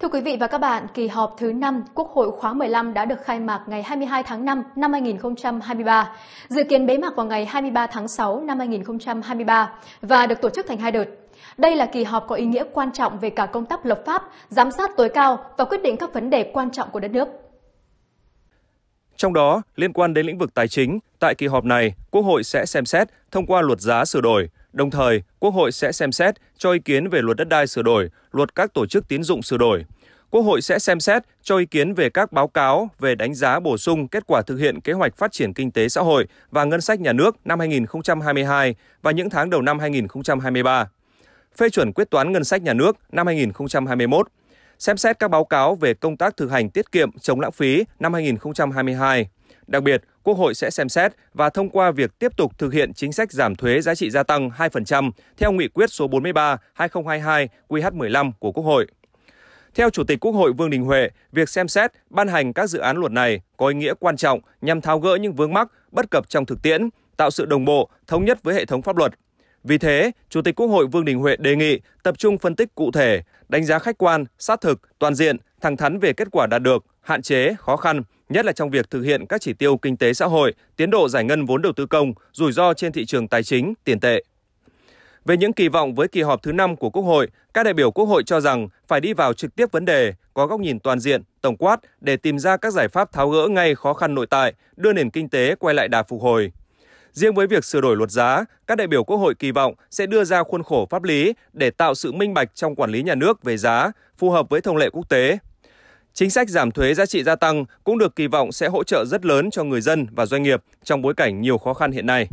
Thưa quý vị và các bạn, kỳ họp thứ 5 Quốc hội khóa 15 đã được khai mạc ngày 22 tháng 5 năm 2023, dự kiến bế mạc vào ngày 23 tháng 6 năm 2023 và được tổ chức thành hai đợt. Đây là kỳ họp có ý nghĩa quan trọng về cả công tác lập pháp, giám sát tối cao và quyết định các vấn đề quan trọng của đất nước. Trong đó, liên quan đến lĩnh vực tài chính, tại kỳ họp này, Quốc hội sẽ xem xét thông qua luật giá sửa đổi, Đồng thời, Quốc hội sẽ xem xét cho ý kiến về luật đất đai sửa đổi, luật các tổ chức tín dụng sửa đổi. Quốc hội sẽ xem xét cho ý kiến về các báo cáo về đánh giá bổ sung kết quả thực hiện kế hoạch phát triển kinh tế xã hội và ngân sách nhà nước năm 2022 và những tháng đầu năm 2023. Phê chuẩn quyết toán ngân sách nhà nước năm 2021. Xem xét các báo cáo về công tác thực hành tiết kiệm chống lãng phí năm 2022 Đặc biệt, Quốc hội sẽ xem xét và thông qua việc tiếp tục thực hiện chính sách giảm thuế giá trị gia tăng 2% theo nghị quyết số 43/2022/QH15 của Quốc hội. Theo Chủ tịch Quốc hội Vương Đình Huệ, việc xem xét ban hành các dự án luật này có ý nghĩa quan trọng nhằm tháo gỡ những vướng mắc, bất cập trong thực tiễn, tạo sự đồng bộ, thống nhất với hệ thống pháp luật. Vì thế, Chủ tịch Quốc hội Vương Đình Huệ đề nghị tập trung phân tích cụ thể, đánh giá khách quan, sát thực, toàn diện, thẳng thắn về kết quả đạt được, hạn chế, khó khăn, nhất là trong việc thực hiện các chỉ tiêu kinh tế xã hội, tiến độ giải ngân vốn đầu tư công, rủi ro trên thị trường tài chính, tiền tệ. Về những kỳ vọng với kỳ họp thứ 5 của Quốc hội, các đại biểu Quốc hội cho rằng phải đi vào trực tiếp vấn đề, có góc nhìn toàn diện, tổng quát để tìm ra các giải pháp tháo gỡ ngay khó khăn nội tại, đưa nền kinh tế quay lại đà phục hồi. Riêng với việc sửa đổi luật giá, các đại biểu Quốc hội kỳ vọng sẽ đưa ra khuôn khổ pháp lý để tạo sự minh bạch trong quản lý nhà nước về giá, phù hợp với thông lệ quốc tế, Chính sách giảm thuế giá trị gia tăng cũng được kỳ vọng sẽ hỗ trợ rất lớn cho người dân và doanh nghiệp trong bối cảnh nhiều khó khăn hiện nay.